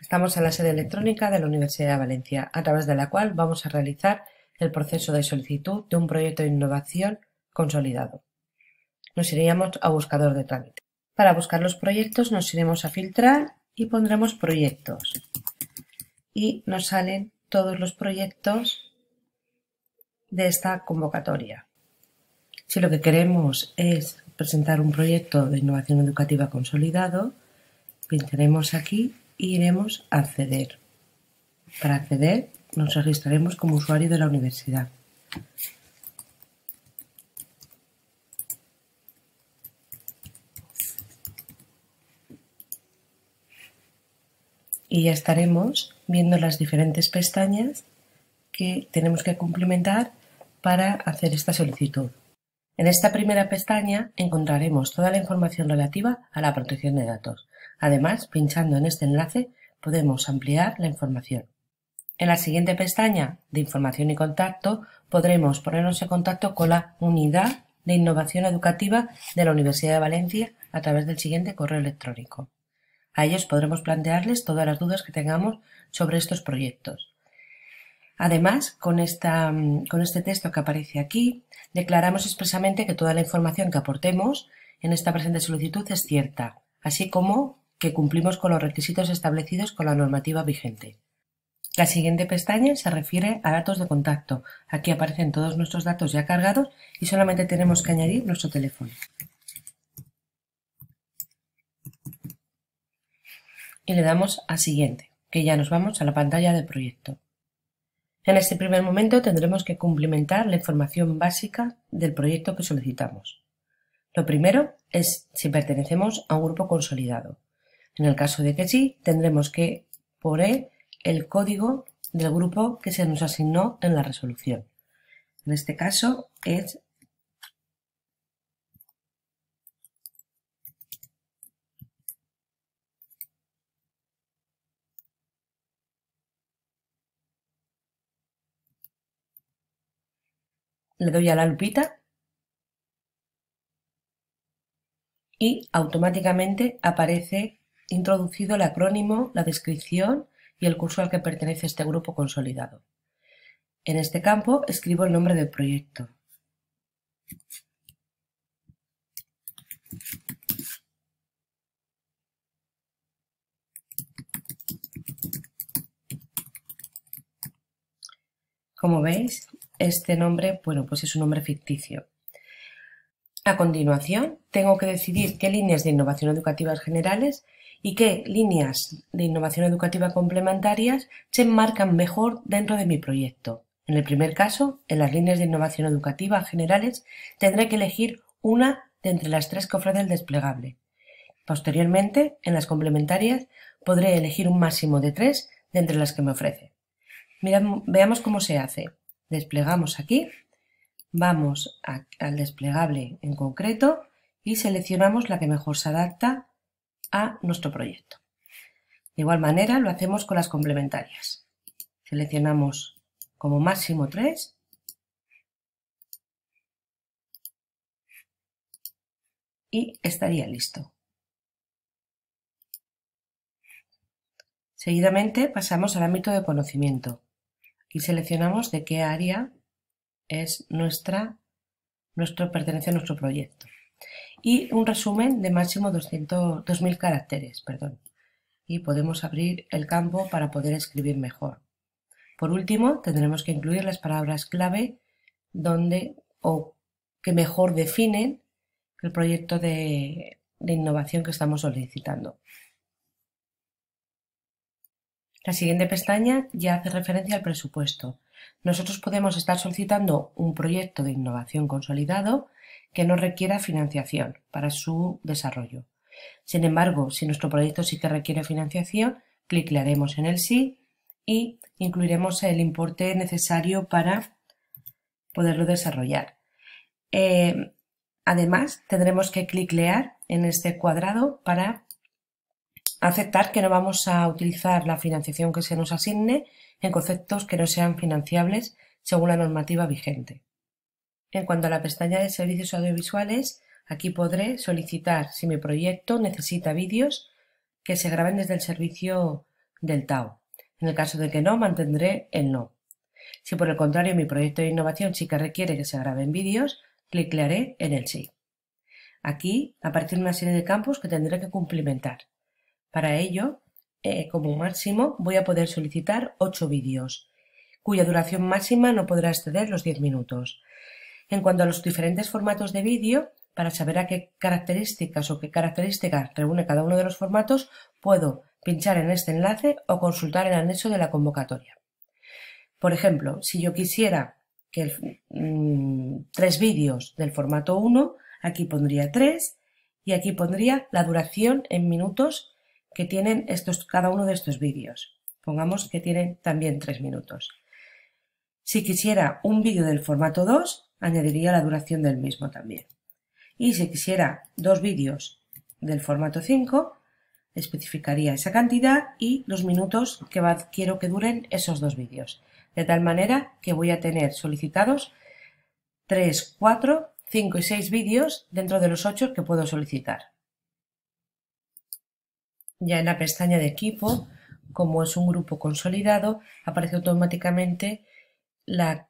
Estamos en la sede electrónica de la Universidad de Valencia, a través de la cual vamos a realizar el proceso de solicitud de un proyecto de innovación consolidado. Nos iríamos a buscador de trámite. Para buscar los proyectos nos iremos a filtrar y pondremos proyectos. Y nos salen todos los proyectos de esta convocatoria. Si lo que queremos es presentar un proyecto de innovación educativa consolidado, pintaremos aquí iremos a acceder. Para acceder nos registraremos como usuario de la universidad. Y ya estaremos viendo las diferentes pestañas que tenemos que cumplimentar para hacer esta solicitud. En esta primera pestaña encontraremos toda la información relativa a la protección de datos. Además, pinchando en este enlace podemos ampliar la información. En la siguiente pestaña de Información y Contacto podremos ponernos en contacto con la Unidad de Innovación Educativa de la Universidad de Valencia a través del siguiente correo electrónico. A ellos podremos plantearles todas las dudas que tengamos sobre estos proyectos. Además, con, este texto que aparece aquí, declaramos expresamente que toda la información que aportemos en esta presente solicitud es cierta, así como que cumplimos con los requisitos establecidos con la normativa vigente. La siguiente pestaña se refiere a datos de contacto. Aquí aparecen todos nuestros datos ya cargados y solamente tenemos que añadir nuestro teléfono. Y le damos a siguiente, que ya nos vamos a la pantalla del proyecto. En este primer momento tendremos que cumplimentar la información básica del proyecto que solicitamos. Lo primero es si pertenecemos a un grupo consolidado. En el caso de que sí, tendremos que poner el código del grupo que se nos asignó en la resolución. En este caso es le doy a la lupita y automáticamente aparece introducido el acrónimo, la descripción y el curso al que pertenece este grupo consolidado. En este campo escribo el nombre del proyecto. Como veis, este nombre, bueno, pues es un nombre ficticio. A continuación, tengo que decidir qué líneas de innovación educativas generales y qué líneas de innovación educativa complementarias se marcan mejor dentro de mi proyecto. En el primer caso, en las líneas de innovación educativa generales, tendré que elegir una de entre las tres que ofrece el desplegable. Posteriormente, en las complementarias, podré elegir un máximo de tres de entre las que me ofrece. veamos cómo se hace. Desplegamos aquí, vamos al desplegable en concreto y seleccionamos la que mejor se adapta a nuestro proyecto. De igual manera lo hacemos con las complementarias. Seleccionamos como máximo 3 y estaría listo. Seguidamente pasamos al ámbito de conocimiento y seleccionamos de qué área es nuestra, nuestro, pertenece a nuestro proyecto y un resumen de máximo 2.000 caracteres. Perdón. Y podemos abrir el campo para poder escribir mejor. Por último, tendremos que incluir las palabras clave donde o que mejor definen el proyecto de, de innovación que estamos solicitando. La siguiente pestaña ya hace referencia al presupuesto. Nosotros podemos estar solicitando un proyecto de innovación consolidado que no requiera financiación para su desarrollo. Sin embargo, si nuestro proyecto sí que requiere financiación, clic en el sí y incluiremos el importe necesario para poderlo desarrollar. Eh, además, tendremos que cliclear en este cuadrado para aceptar que no vamos a utilizar la financiación que se nos asigne en conceptos que no sean financiables según la normativa vigente. En cuanto a la pestaña de servicios audiovisuales, aquí podré solicitar si mi proyecto necesita vídeos que se graben desde el servicio del TAO. En el caso de que no, mantendré el no. Si por el contrario mi proyecto de innovación sí que requiere que se graben vídeos, haré en el sí. Aquí de una serie de campos que tendré que cumplimentar. Para ello, eh, como máximo, voy a poder solicitar 8 vídeos, cuya duración máxima no podrá exceder los 10 minutos. En cuanto a los diferentes formatos de vídeo, para saber a qué características o qué características reúne cada uno de los formatos, puedo pinchar en este enlace o consultar el anexo de la convocatoria. Por ejemplo, si yo quisiera que mm, tres vídeos del formato 1, aquí pondría 3 y aquí pondría la duración en minutos que tienen estos, cada uno de estos vídeos. Pongamos que tiene también tres minutos. Si quisiera un vídeo del formato 2, añadiría la duración del mismo también. Y si quisiera dos vídeos del formato 5, especificaría esa cantidad y los minutos que quiero que duren esos dos vídeos. De tal manera que voy a tener solicitados 3, 4, 5 y 6 vídeos dentro de los 8 que puedo solicitar. Ya en la pestaña de equipo, como es un grupo consolidado, aparece automáticamente la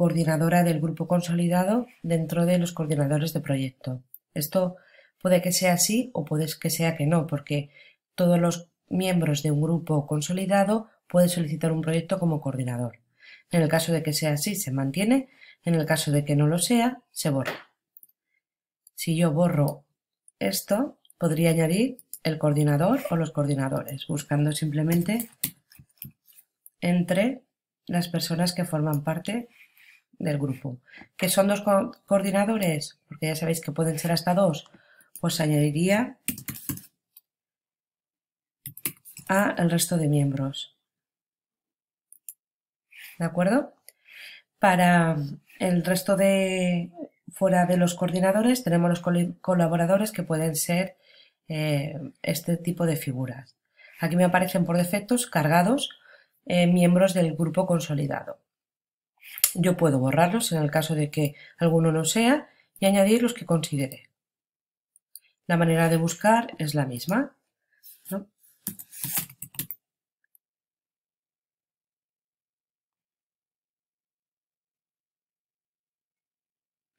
coordinadora del grupo consolidado dentro de los coordinadores de proyecto. Esto puede que sea así o puede que sea que no, porque todos los miembros de un grupo consolidado pueden solicitar un proyecto como coordinador. En el caso de que sea así, se mantiene, en el caso de que no lo sea, se borra. Si yo borro esto, podría añadir el coordinador o los coordinadores, buscando simplemente entre las personas que forman parte del grupo. ¿Que son dos coordinadores? Porque ya sabéis que pueden ser hasta dos. Pues añadiría a el resto de miembros. ¿De acuerdo? Para el resto de, fuera de los coordinadores, tenemos los colaboradores que pueden ser eh, este tipo de figuras. Aquí me aparecen por defectos cargados eh, miembros del grupo consolidado. Yo puedo borrarlos en el caso de que alguno no sea y añadir los que considere. La manera de buscar es la misma.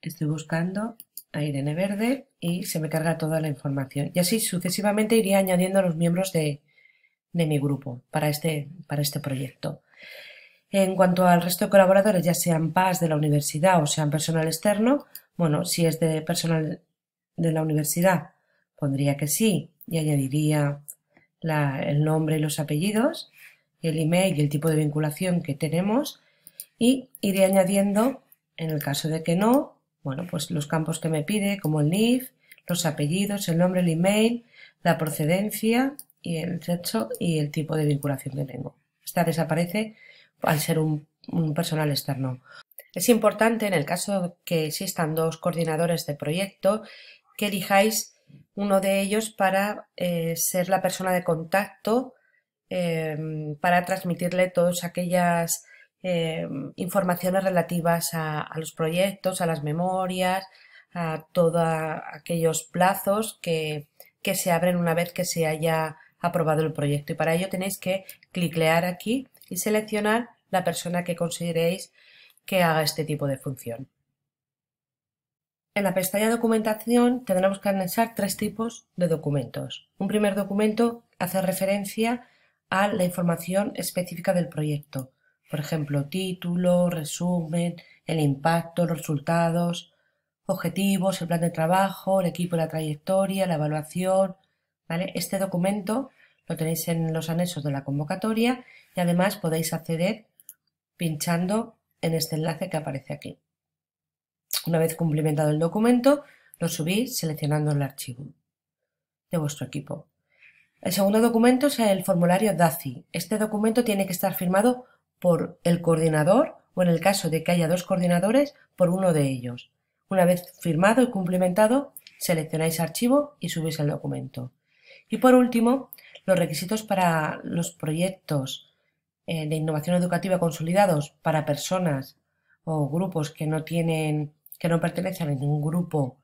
Estoy buscando a Irene Verde y se me carga toda la información. Y así sucesivamente iría añadiendo a los miembros de, mi grupo para este, para este proyecto. En cuanto al resto de colaboradores, ya sean PAS de la universidad o sean personal externo, bueno, si es de personal de la universidad, pondría que sí y añadiría el nombre y los apellidos, el email y el tipo de vinculación que tenemos y iré añadiendo, en el caso de que no, bueno, pues los campos que me pide, como el NIF, los apellidos, el nombre, el email, la procedencia y el sexo y el tipo de vinculación que tengo. Esta desaparece al ser un, personal externo. Es importante, en el caso que existan dos coordinadores de proyecto, que elijáis uno de ellos para eh, ser la persona de contacto, em, para transmitirle todas aquellas em, informaciones relativas a, los proyectos, a las memorias, a todos aquellos plazos que, que se abren una vez que se haya aprobado el proyecto. Y para ello tenéis que cliclear aquí y seleccionar la persona que consideréis que haga este tipo de función. En la pestaña Documentación tendremos que anexar tres tipos de documentos. Un primer documento hace referencia a la información específica del proyecto, por ejemplo, título, resumen, el impacto, los resultados, objetivos, el plan de trabajo, el equipo, la trayectoria, la evaluación. ¿vale? Este documento lo tenéis en los anexos de la convocatoria y además podéis acceder pinchando en este enlace que aparece aquí. Una vez cumplimentado el documento, lo subís seleccionando el archivo de vuestro equipo. El segundo documento es el formulario DACI. Este documento tiene que estar firmado por el coordinador o en el caso de que haya dos coordinadores, por uno de ellos. Una vez firmado y cumplimentado, seleccionáis archivo y subís el documento. Y por último, los requisitos para los proyectos eh, de innovación educativa consolidados para personas o grupos que no tienen, que no pertenecen a ningún grupo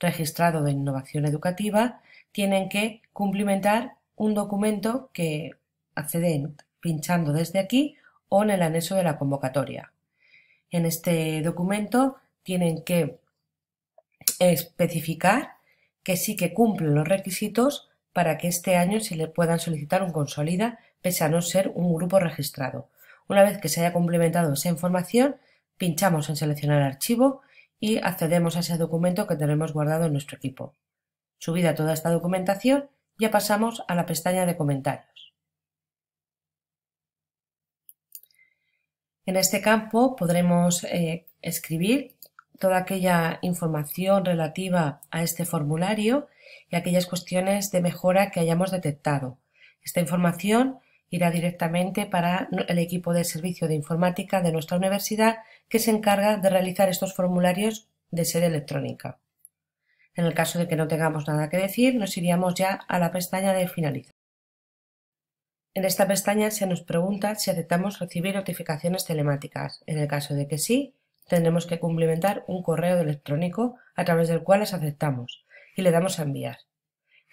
registrado de innovación educativa, tienen que cumplimentar un documento que acceden pinchando desde aquí o en el anexo de la convocatoria. En este documento tienen que especificar que sí que cumplen los requisitos para que este año se le puedan solicitar un consolida, pese a no ser un grupo registrado. Una vez que se haya complementado esa información, pinchamos en seleccionar archivo y accedemos a ese documento que tenemos guardado en nuestro equipo. Subida toda esta documentación, ya pasamos a la pestaña de comentarios. En este campo podremos eh, escribir toda aquella información relativa a este formulario y aquellas cuestiones de mejora que hayamos detectado. Esta información irá directamente para el equipo de servicio de informática de nuestra universidad que se encarga de realizar estos formularios de sede electrónica. En el caso de que no tengamos nada que decir, nos iríamos ya a la pestaña de finalizar. En esta pestaña se nos pregunta si aceptamos recibir notificaciones telemáticas. En el caso de que sí, tendremos que cumplimentar un correo electrónico a través del cual las aceptamos y le damos a enviar.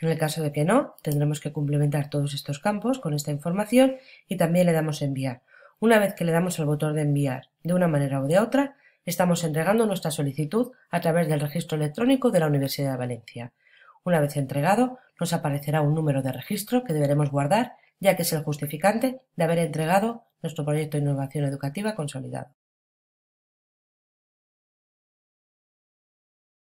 En el caso de que no, tendremos que cumplimentar todos estos campos con esta información y también le damos a enviar. Una vez que le damos al botón de enviar de una manera o de otra, estamos entregando nuestra solicitud a través del registro electrónico de la Universidad de Valencia. Una vez entregado, nos aparecerá un número de registro que deberemos guardar, ya que es el justificante de haber entregado nuestro proyecto de innovación educativa consolidado.